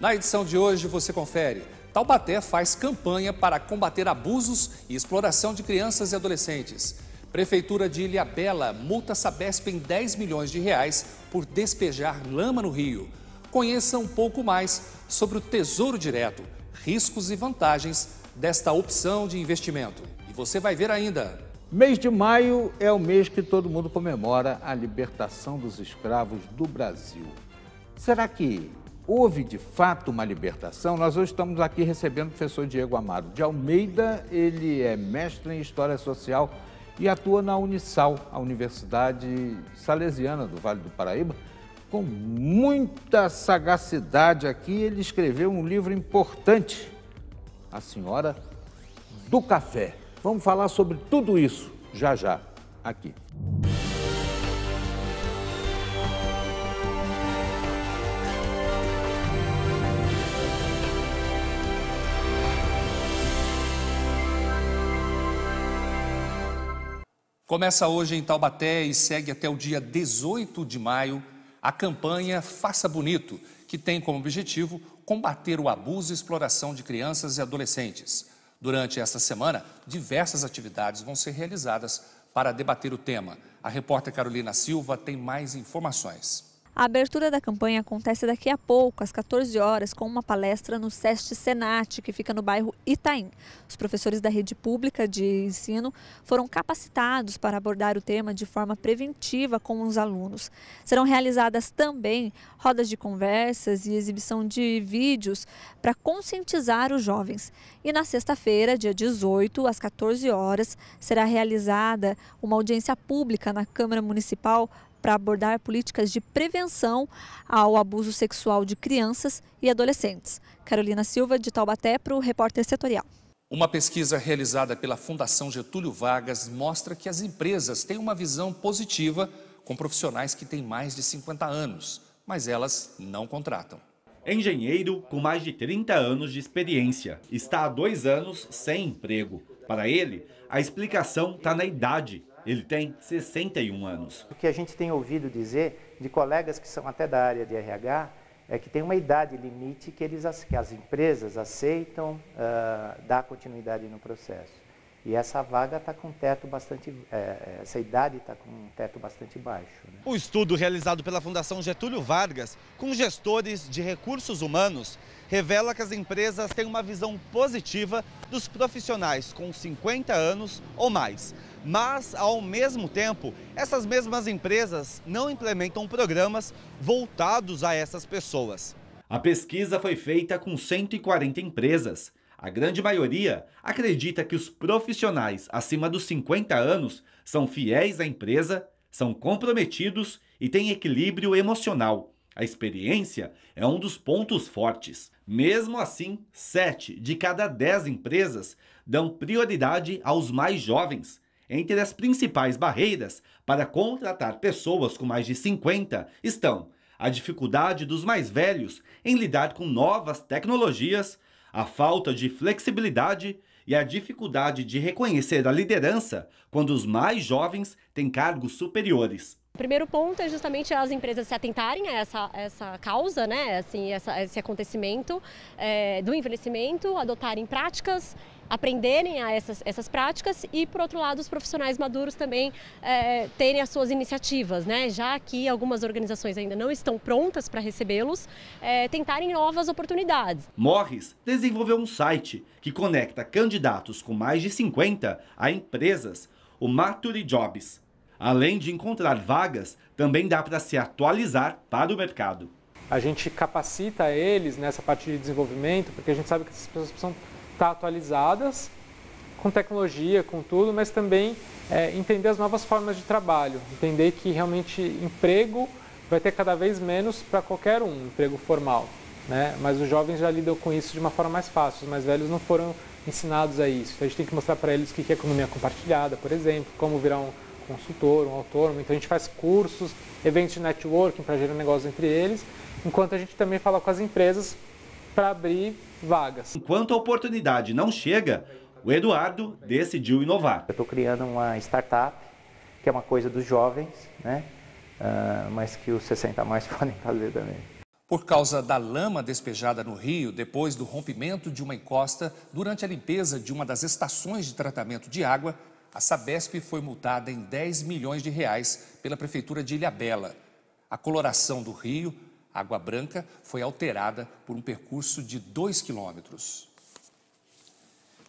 Na edição de hoje você confere. Taubaté faz campanha para combater abusos e exploração de crianças e adolescentes. Prefeitura de Ilhabela multa Sabesp em 10 milhões de reais por despejar lama no rio. Conheça um pouco mais sobre o Tesouro Direto, riscos e vantagens desta opção de investimento. E você vai ver ainda. Mês de maio é o mês que todo mundo comemora a libertação dos escravos do Brasil. Será que houve de fato uma libertação, nós hoje estamos aqui recebendo o professor Diego Amaro de Almeida, ele é mestre em História Social e atua na Unisal, a Universidade Salesiana do Vale do Paraíba. Com muita sagacidade aqui, ele escreveu um livro importante, A Senhora do Café. Vamos falar sobre tudo isso já já aqui. Começa hoje em Taubaté e segue até o dia 18 de maio a campanha Faça Bonito, que tem como objetivo combater o abuso e exploração de crianças e adolescentes. Durante esta semana, diversas atividades vão ser realizadas para debater o tema. A repórter Carolina Silva tem mais informações. A abertura da campanha acontece daqui a pouco, às 14 horas, com uma palestra no SEST Senat, que fica no bairro Itaim. Os professores da rede pública de ensino foram capacitados para abordar o tema de forma preventiva com os alunos. Serão realizadas também rodas de conversas e exibição de vídeos para conscientizar os jovens. E na sexta-feira, dia 18, às 14 horas, será realizada uma audiência pública na Câmara Municipal para abordar políticas de prevenção ao abuso sexual de crianças e adolescentes. Carolina Silva, de Taubaté, para o repórter setorial. Uma pesquisa realizada pela Fundação Getúlio Vargas mostra que as empresas têm uma visão positiva com profissionais que têm mais de 50 anos, mas elas não contratam. Engenheiro com mais de 30 anos de experiência, está há dois anos sem emprego. Para ele, a explicação está na idade ele tem 61 anos. O que a gente tem ouvido dizer de colegas que são até da área de RH é que tem uma idade limite que, eles, que as empresas aceitam uh, dar continuidade no processo. E essa vaga está com teto bastante, é, é essa idade está com um teto bastante baixo. Né? O estudo realizado pela Fundação Getúlio Vargas, com gestores de recursos humanos, revela que as empresas têm uma visão positiva dos profissionais com 50 anos ou mais. Mas, ao mesmo tempo, essas mesmas empresas não implementam programas voltados a essas pessoas. A pesquisa foi feita com 140 empresas. A grande maioria acredita que os profissionais acima dos 50 anos são fiéis à empresa, são comprometidos e têm equilíbrio emocional. A experiência é um dos pontos fortes. Mesmo assim, 7 de cada 10 empresas dão prioridade aos mais jovens. Entre as principais barreiras para contratar pessoas com mais de 50 estão a dificuldade dos mais velhos em lidar com novas tecnologias, a falta de flexibilidade e a dificuldade de reconhecer a liderança quando os mais jovens têm cargos superiores. O primeiro ponto é justamente as empresas se atentarem a essa, essa causa, né? assim, essa, esse acontecimento é, do envelhecimento, adotarem práticas, aprenderem a essas, essas práticas e, por outro lado, os profissionais maduros também é, terem as suas iniciativas, né? já que algumas organizações ainda não estão prontas para recebê-los, é, tentarem novas oportunidades. Morris desenvolveu um site que conecta candidatos com mais de 50 a empresas, o Maturi Jobs Além de encontrar vagas, também dá para se atualizar para o mercado. A gente capacita eles nessa parte de desenvolvimento, porque a gente sabe que essas pessoas precisam estar tá atualizadas com tecnologia, com tudo, mas também é, entender as novas formas de trabalho, entender que realmente emprego vai ter cada vez menos para qualquer um, emprego formal. Né? Mas os jovens já lidam com isso de uma forma mais fácil, os mais velhos não foram ensinados a isso. Então a gente tem que mostrar para eles o que é economia compartilhada, por exemplo, como virar um consultor, um autônomo. Então a gente faz cursos, eventos de networking para gerar negócio entre eles, enquanto a gente também fala com as empresas para abrir vagas. Enquanto a oportunidade não chega, o Eduardo decidiu inovar. Eu estou criando uma startup, que é uma coisa dos jovens, né? Uh, mas que os 60 a mais podem fazer também. Por causa da lama despejada no rio depois do rompimento de uma encosta durante a limpeza de uma das estações de tratamento de água, a Sabesp foi multada em 10 milhões de reais pela Prefeitura de Ilhabela. A coloração do rio, Água Branca, foi alterada por um percurso de 2 quilômetros.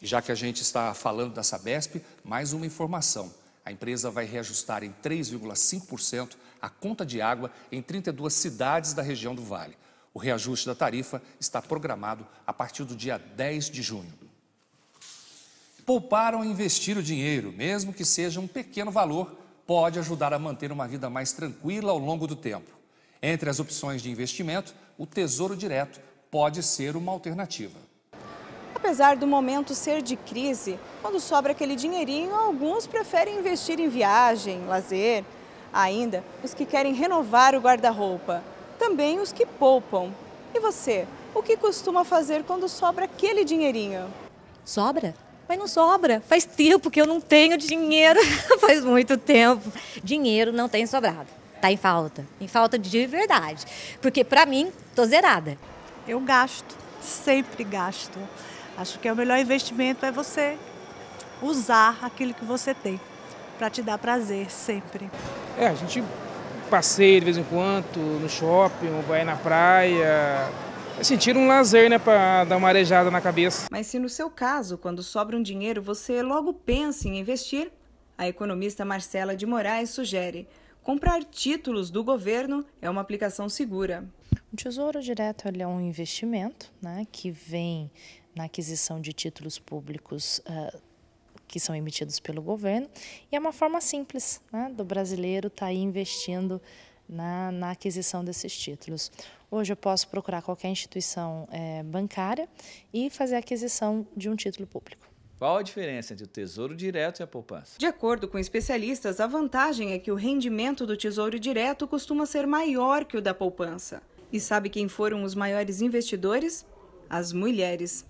E já que a gente está falando da Sabesp, mais uma informação. A empresa vai reajustar em 3,5% a conta de água em 32 cidades da região do Vale. O reajuste da tarifa está programado a partir do dia 10 de junho. Poupar ou investir o dinheiro, mesmo que seja um pequeno valor, pode ajudar a manter uma vida mais tranquila ao longo do tempo. Entre as opções de investimento, o Tesouro Direto pode ser uma alternativa. Apesar do momento ser de crise, quando sobra aquele dinheirinho, alguns preferem investir em viagem, lazer. Ainda, os que querem renovar o guarda-roupa. Também os que poupam. E você, o que costuma fazer quando sobra aquele dinheirinho? Sobra? Mas não sobra. Faz tempo que eu não tenho dinheiro. Faz muito tempo. Dinheiro não tem sobrado. Tá em falta. Em falta de verdade. Porque para mim, tô zerada. Eu gasto, sempre gasto. Acho que é o melhor investimento é você usar aquilo que você tem para te dar prazer sempre. É, a gente passeia de vez em quando no shopping, vai na praia, sentir assim, um lazer, né, para dar uma arejada na cabeça. Mas se no seu caso, quando sobra um dinheiro, você logo pensa em investir, a economista Marcela de Moraes sugere comprar títulos do governo é uma aplicação segura. O Tesouro Direto é um investimento né, que vem na aquisição de títulos públicos uh, que são emitidos pelo governo e é uma forma simples né, do brasileiro estar tá investindo na, na, aquisição desses títulos. Hoje eu posso procurar qualquer instituição é, bancária e fazer a aquisição de um título público. Qual a diferença entre o Tesouro Direto e a poupança? De acordo com especialistas, a vantagem é que o rendimento do Tesouro Direto costuma ser maior que o da poupança. E sabe quem foram os maiores investidores? As mulheres.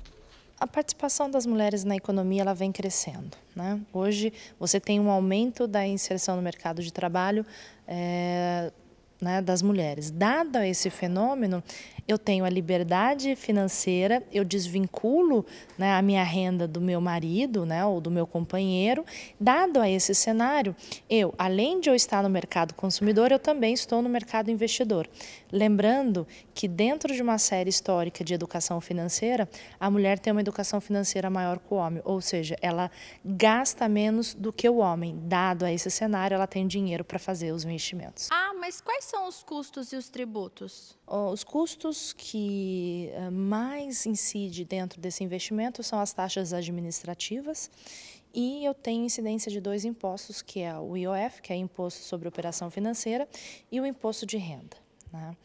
A participação das mulheres na economia ela vem crescendo. Né? Hoje, você tem um aumento da inserção no mercado de trabalho é, né, das mulheres. Dado esse fenômeno, eu tenho a liberdade financeira, eu desvinculo né, a minha renda do meu marido né, ou do meu companheiro. Dado a esse cenário, eu, além de eu estar no mercado consumidor, eu também estou no mercado investidor. Lembrando que dentro de uma série histórica de educação financeira, a mulher tem uma educação financeira maior que o homem, ou seja, ela gasta menos do que o homem. Dado a esse cenário, ela tem dinheiro para fazer os investimentos. Ah! mas quais são os custos e os tributos? Os custos que eh, mais incidem dentro desse investimento são as taxas administrativas e eu tenho incidência de dois impostos, que é o IOF, que é Imposto sobre Operação Financeira, e o Imposto de Renda. Né?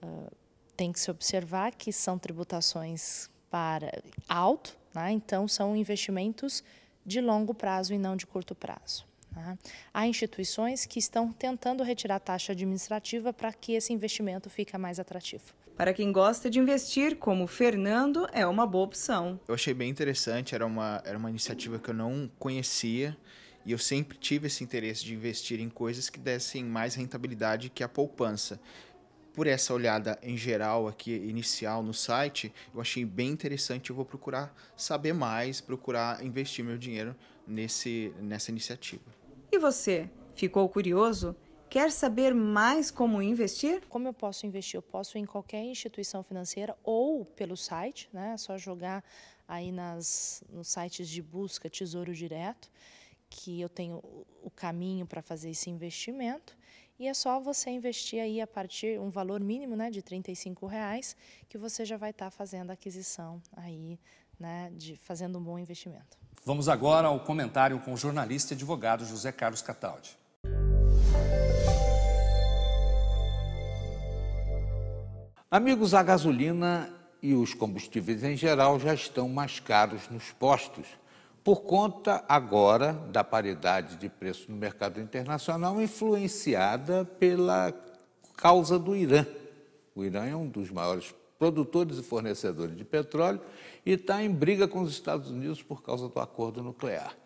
Eh, tem que se observar que são tributações para alto, né? então são investimentos de longo prazo e não de curto prazo. Né? Há instituições que estão tentando retirar taxa administrativa para que esse investimento fique mais atrativo. Para quem gosta de investir, como o Fernando, é uma boa opção. Eu achei bem interessante, era uma, era uma iniciativa que eu não conhecia e eu sempre tive esse interesse de investir em coisas que dessem mais rentabilidade que a poupança. Por essa olhada em geral aqui inicial no site, eu achei bem interessante. Eu vou procurar saber mais, procurar investir meu dinheiro nesse, nessa iniciativa. E você, ficou curioso? Quer saber mais como investir? Como eu posso investir? Eu posso ir em qualquer instituição financeira ou pelo site, né? É só jogar aí nas, nos sites de busca Tesouro Direto, que eu tenho o caminho para fazer esse investimento. E é só você investir aí a partir um valor mínimo né, de R$ reais que você já vai estar tá fazendo a aquisição aí né, de fazendo um bom investimento. Vamos agora ao comentário com o jornalista e advogado José Carlos Cataldi. Amigos, a gasolina e os combustíveis em geral já estão mais caros nos postos, por conta agora da paridade de preço no mercado internacional influenciada pela causa do Irã. O Irã é um dos maiores produtores e fornecedores de petróleo, e está em briga com os Estados Unidos por causa do acordo nuclear.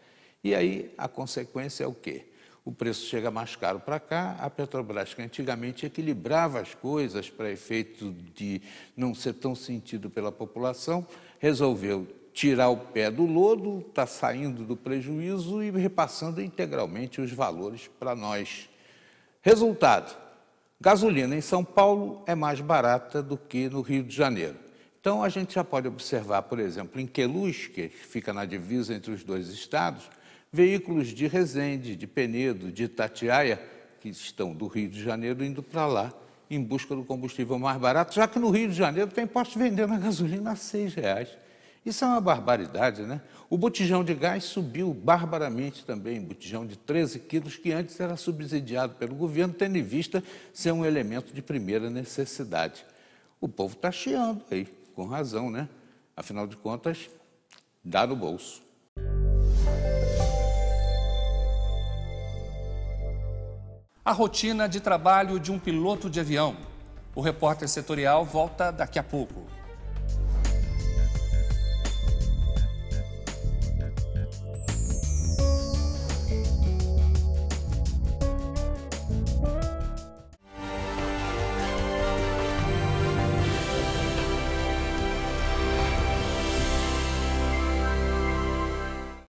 E aí a consequência é o quê? O preço chega mais caro para cá, a Petrobras, que antigamente equilibrava as coisas para efeito de não ser tão sentido pela população, resolveu tirar o pé do lodo, está saindo do prejuízo e repassando integralmente os valores para nós. Resultado: Gasolina em São Paulo é mais barata do que no Rio de Janeiro. Então, a gente já pode observar, por exemplo, em Queluz, que fica na divisa entre os dois estados, veículos de Resende, de Penedo, de Itatiaia, que estão do Rio de Janeiro indo para lá em busca do combustível mais barato, já que no Rio de Janeiro tem posto vendendo a gasolina a R$ reais. Isso é uma barbaridade, né? O botijão de gás subiu barbaramente também, botijão de 13 quilos, que antes era subsidiado pelo governo, tendo em vista ser um elemento de primeira necessidade. O povo está chiando aí, com razão, né? Afinal de contas, dá no bolso. A rotina de trabalho de um piloto de avião. O repórter setorial volta daqui a pouco.